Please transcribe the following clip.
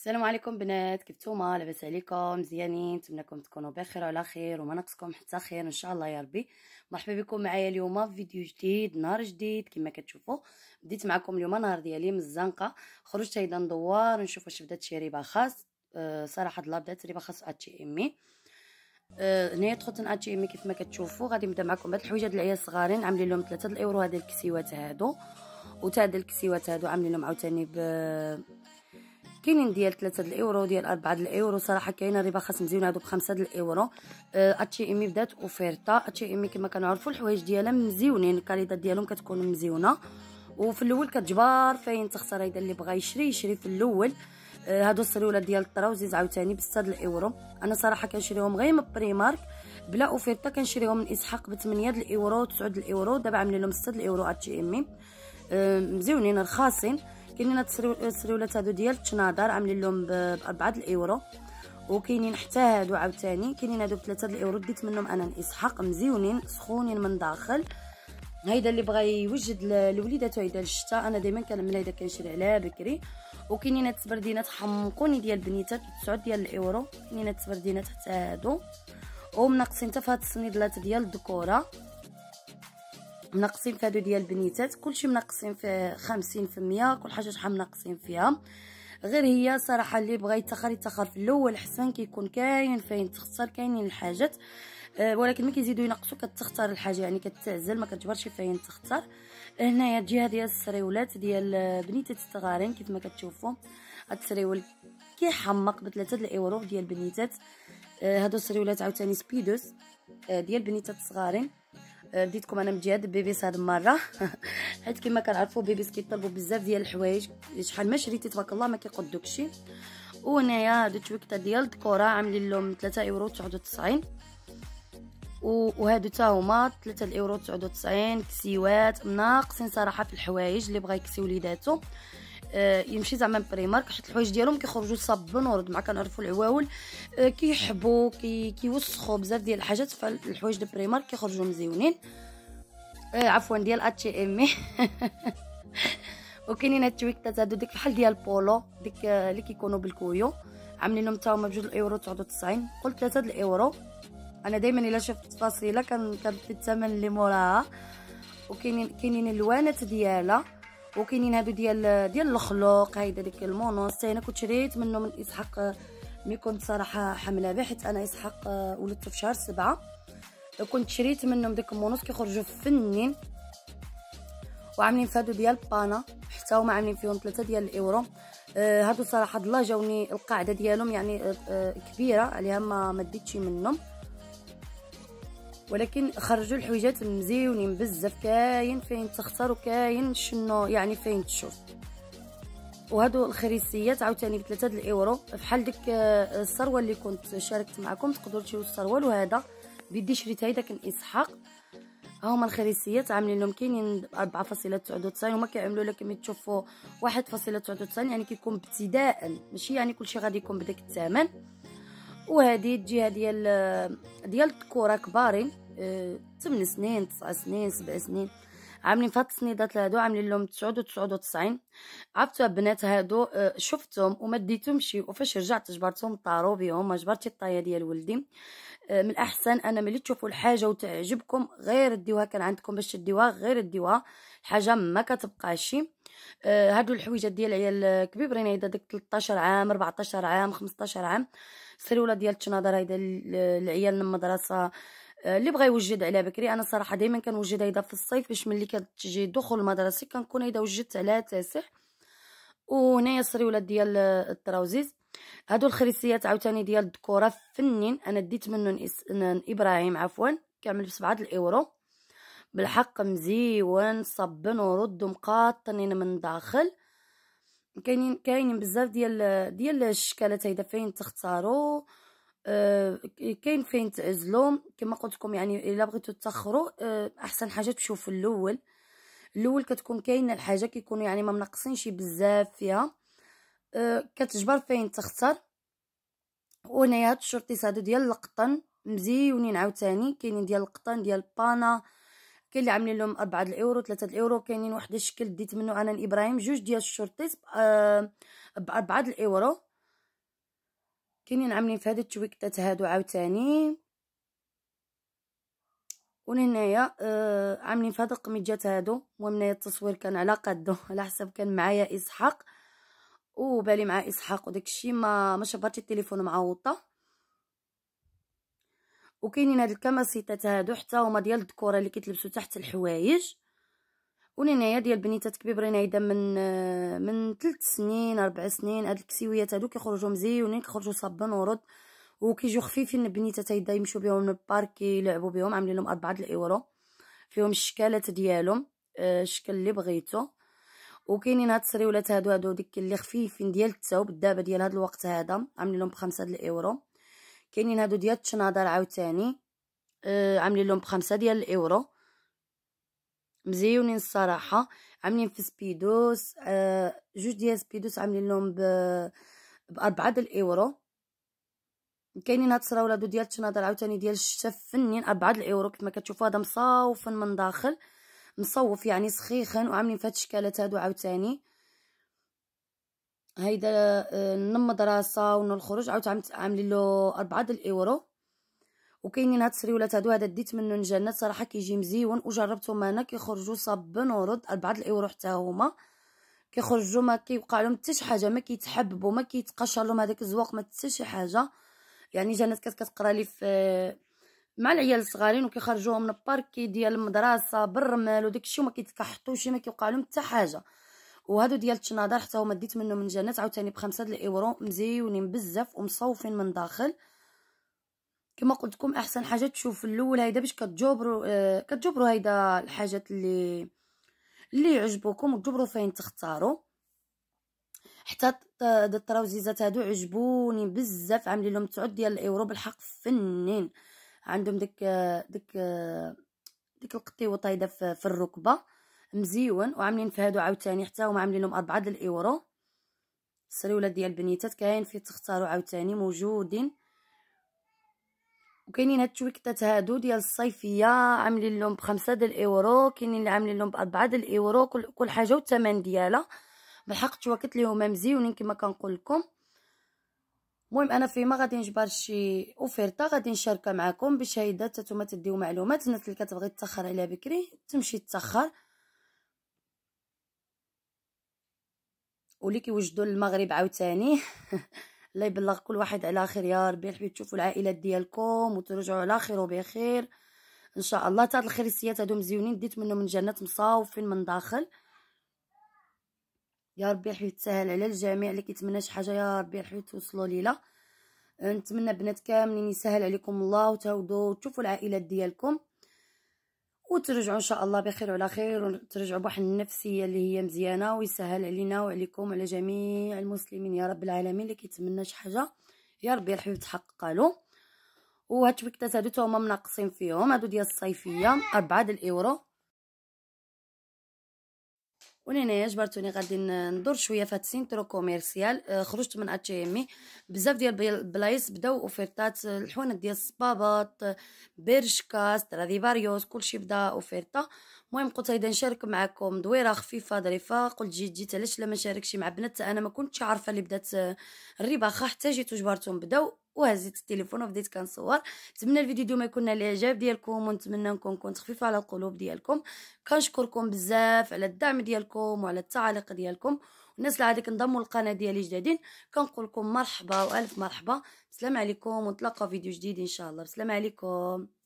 السلام عليكم بنات كيف نتوما لاباس عليكم مزيانين نتمنىكم تكونوا بخير وعلى خير وما نقصكم حتى خير ان شاء الله يا ربي مرحبا بكم معايا اليوم في فيديو جديد نهار جديد كما كتشوفوا بديت معكم اليوم نهار ديالي من الزنقه خرجت ايضا ندور نشوف واش بدات شي ريبه خاص أه صراحه الله بدات ريبه خاص اتشي امي آه، هنايا أه تخوتن اتشي امي كيف ما كتشوفوا غادي نبدا معكم بهاد الحويجات هاد العيال الصغارين عاملين لهم 3 الاورو هاد الكسيوات هادو وتا هاد الكسيوات هادو عاملين لهم عاوتاني ب كاينين ديال 3 د الايورو ديال 4 د الايورو صراحه كاين ربا خاص مزيون هادو ب 5 د الايورو اتشي أه، امي بدات اوفيرتا اتشي امي كما كنعرفوا الحوايج ديالها مزيونين الكاليدات ديالهم كتكون مزيونه وفي الاول كتجبار فين تختار هذا اللي بغى يشري يشري في الاول أه، هادو السريولات ديال الطراوزيز عاوتاني ب 6 د الايورو انا صراحه كنشريهم غير من بريمارك بلا اوفيرتا كنشريهم من اسحاق ب 8 د الايورو 9 د الايورو دابا عاملين لهم 6 د الايورو اتشي امي أه، مزيونين رخاصين كاينين هاد السريولات هادو ديال التناظر عاملين لهم بأربعة الايورو وكاينين حتى هادو عاوتاني كاينين هادو بثلاثة الايورو ديت منهم انا لاسحاق مزيونين سخونين من داخل هيدا اللي بغى يوجد لوليداتو هيدا الشتاء انا دائما كنعمل هيدا كنشري عليها بكري وكاينين هاد حمقوني ديال بنيتات 9 ديال الايورو كاينين هاد حتى هادو ومنقصين حتى فهاد الصنيدلات ديال الذكوره منقصين في هادو ديال البنيتات كلشي منقصين في المية كل حاجه شحال منقصين فيها غير هي صراحه اللي بغا يتاخر يتاخر في الاول حسن كيكون كاين فين تختار كاينين الحاجات أه، ولكن ملي كيزيدو ينقصو كتختار الحاجه يعني كتعزل مكتجبرش فين تختار هنايا الجهه ديال السريولات ديال بنيتات الصغارين كيف ما هاد السريول كيحمق بثلاثه د الايورو ديال بنيتات أه، هادو السريولات عاوتاني سبيدوس أه، ديال بنيتات الصغارين ديتكم انا امتداد البيبيس هاد المره حيت كما كنعرفوا بيبيس كيطلبوا بزاف ديال الحوايج شحال ما شريتي تبارك الله ما كيقود داكشي وهنايا هاد التويكته ديال الديكوره عاملين لهم 3 يورو 99 وهادو حتى هما 3 يورو 99 كسيوات ناقصين صراحه في الحوايج اللي بغا يكسي وليداتو آه، يمشي زعما بريمارك حيت الحوايج ديالهم كيخرجوا صابون ورد مع كنعرفوا العواول آه، كيحبوا كي كيوسخوا بزاف ديال الحاجات فالحوايج ديال بريمارك كيخرجوا مزيونين آه، عفوا ديال اتشي اي وكاينين هاد التويكتات هادو ديك بحال ديال بولو ديك اللي كيكونوا بالكويو عاملينهم حتى هما بجوج الاورو 99 قلت 3 الاورو انا دائما الا شفت تفاصيله كنبدي الثمن اللي موراها وكاينين كاينين الوانات ديالها وكاينين هادو ديال ديال الخلوق هيدا ديك المونوس انا كنت شريت منه من اسحاق ملي كنت صراحه حمله به حيت انا اسحاق ولدت في شهر سبعة كنت شريت منهم ديك المونوس كيخرجوا فنين وعاملين في هادو ديال بانا حتى هما عاملين فيهم ثلاثة ديال الاورو آه، هادو صراحه الله جاوني القاعده ديالهم يعني آه، آه، كبيره عليها ما مديتش منهم ولكن خرجوا الحويجات مزيونين بزاف كاين فين تختار وكاين شنو يعني فين تشوف وهادو الخريسيات عاوتاني ب 3 الاورو بحال ديك آه، الثروه اللي كنت شاركت معكم تقدروا تشريو السروال وهذا بيدي شريتها هيدا كان اسحاق ها هما الخريسيات عاملين لهم كاينين 4.99 هما كيعملوا لك ملي تشوفوا 1.99 يعني كيكون ابتداء ماشي يعني كلشي غادي يكون بداك الثمن وهذه تجيها ديال ديال الذكوره كبارين 8 آه، سنين 9 سنين 7 سنين عاملين فهاد التصنيدات هادو عاملين لهم تسعود وتسعود وتسعين عرفتوا البنات هادو آه، شفتهم وما ديتهمش وفاش رجعت جبرتهم طارو بيهم ما جبرتي الطايه ديال ولدي آه، من الاحسن انا ملي تشوفوا الحاجه وتعجبكم غير ديوها كان عندكم باش تديوها غير ديوها الحاجه ما كتبقاش آه، هادو الحويجات ديال عيال كبير رانا هيدا داك 13 عام 14 عام 15 عام السريوله ديال التناظر هيدا العيال من المدرسه آه، اللي بغى يوجد على بكري انا صراحه دائما كنوجد هيدا في الصيف باش ملي كتجي دخول المدرسه كنكون هيدا وجدت على تاسع وهنايا السريوله ديال آه، التراوزيز هادو الخريسيات عاوتاني ديال الدكوره فنين انا ديت منهم إس... ابراهيم عفوا كامل بسبعة الاورو بالحق مزيون صبن ورد مقاطنين من داخل كاينين كاينين بزاف ديال ديال الشكلات هيدا فين تختاروا آه، كاين فين تعزلو كما قلت لكم يعني الا بغيتو تاخروا آه، احسن حاجه تشوفوا الاول الاول كتكون كاينه الحاجه كيكونوا يعني ما منقصينش بزاف فيها آه، كتجبر فين تختار وهنايا هاد الشرطيس هادو ديال القطن مزيونين عاوتاني كاينين ديال القطن ديال بانا كاين اللي عاملين لهم 4 الاورو 3 الاورو كاينين واحد الشكل ديت منه انا لابراهيم جوج ديال الشرطيط آه، ب 4 الاورو كاينين عاملين في هاد التويكتات هادو عاوتاني ونهنايا آه عاملين في هاد القميجات هادو المهم هنايا التصوير كان على قدو على حسب كان معايا اسحاق وبالي مع اسحاق وداكشي ما ما شبرت التليفون معوطه وكاينين هاد الكماسيطات هادو حتى هما ديال الذكوره اللي كيتلبسوا تحت الحوايج ونينايا ديال بنيتات كبيبره نايده من من 3 سنين 4 سنين هاد الكسيويات هادو كيخرجوا مزيونين كيخرجوا صابون ورد وكيجيو خفيفين بنيتات هيدا يمشوا بهم للبارك يلعبوا بهم عاملين لهم 4 الايورو فيهم الشكالات ديالهم آه، الشكل اللي بغيتو وكاينين هاد السريولات هادو هادو ديك اللي خفيفين ديال الثوب الدابه ديال هاد الوقت هذا عاملين لهم ب 5 الايورو كاينين هادو ديال تشناضر عاوتاني آه عاملين لهم بخمسة ديال الاورو مزيونين الصراحه عاملين في سبيدوس آه جوج ديال سبيدوس عاملين لهم ب بأربعة ديال الاورو كاينين هاد الصراوله هادو ديال التناظر عاوتاني ديال الشتا فنين أربعة ديال الاورو كيف ما كتشوفوا هذا مصاوفن من داخل مصوف يعني سخيخن وعاملين في هاد الشكالات هادو عاوتاني هيدا آه، نمض راسها ونو الخروج عاود عاملين له أربعة د الإيورو وكاينين هاد السريولات هادو هذا ديت منو نجنات صراحه كيجي مزيون وجربتهم انا كيخرجوا صابون ورد 4 الايورو حتى هما كيخرجوا ما كيوقع لهم حتى شي حاجه ما كيتحببوا ما كيتقشر لهم هذاك الزواق ما حتى شي حاجه يعني جنات كانت كتقرا لي في مع العيال الصغارين وكيخرجوهم من الباركي ديال المدرسه بالرمال وداكشي ومكيتكحطوش وما كيتكحطوش ما كيوقع لهم حتى حاجه وهادو ديال التناظر حتى هما ديت منهم من جنات عاوتاني بخمسة د الايورو مزيونين بزاف ومصوفين من داخل كما قلت لكم احسن حاجه تشوف الاول هيدا باش كتجبروا آه كتجبروا هيدا الحاجات اللي اللي عجبوكم وتجبروا فين تختاروا حتى هاد التراوزيزات هادو عجبوني بزاف عاملين لهم تسعود ديال الايورو بالحق فنين عندهم ديك ديك ديك القطيوط هيدا في الركبه مزيون وعاملين في هادو عاوتاني حتى هما عاملين لهم 4 الايورو السريولات ديال البنيتات كاين في تختاروا عاوتاني موجودين وكاينين هاد التويكتات هادو ديال الصيفيه عاملين لهم بخمسة د الايورو كاينين اللي عاملين لهم بأربعة د الايورو كل, كل حاجه والثمن ديالها بالحق التويكت اللي هما مزيونين كما كنقول لكم المهم انا فيما غادي نجبر شي اوفيرتا غادي نشاركها معكم باش هيدا نتوما تديو معلومات الناس اللي كتبغي تاخر عليها بكري تمشي تاخر واللي كيوجدوا للمغرب عاوتاني الله يبلغ كل واحد على خير يا ربي حبيت تشوفوا العائلات ديالكم وترجعوا على خير وبخير ان شاء الله تاع الخريسيات هادو مزيونين ديت منهم من جنات مصاوفين من داخل يا ربي حيت تسهل على الجميع اللي كيتمنى شي حاجه يا ربي حيت توصلوا ليلى نتمنى بنات كاملين يسهل عليكم الله وتهودوا تشوفوا العائلات ديالكم وترجعوا ان شاء الله بخير وعلى خير وترجعوا بواحد النفسيه اللي هي مزيانه ويسهل علينا وعليكم وعلى جميع المسلمين يا رب العالمين اللي كيتمنى شي حاجه يا ربي الحلم تحقق له وهاد الويكتات هادو هما مناقصين فيهم هادو ديال الصيفيه 4 د الاورو ولهنايا جبرتوني غادي ندور شويه في هاد كوميرسيال آه، خرجت من اتشي امي e. بزاف ديال البلايص بداو اوفيرتات آه، الحوانت ديال الصبابط آه، برشكا فاريوس كلشي بدا اوفيرتا المهم قلت اذا نشارك معكم دويره خفيفه ظريفه قلت جيت جيت علاش لا ما نشاركش مع بنات انا ما كنتش عارفه اللي بدات الرباخه حتى جيت وجبرتهم بداو وهزيت التليفون وبديت كنصور نتمنى الفيديو ديما يكون نال الاعجاب ديالكم ونتمنى نكون كنت خفيفه على القلوب ديالكم كنشكركم بزاف على الدعم ديالكم وعلى التعاليق ديالكم الناس اللي عادي كنضموا القناه ديالي جدادين كنقول لكم مرحبا والف مرحبا بسلام عليكم ونتلاقاو فيديو جديد ان شاء الله بسلام عليكم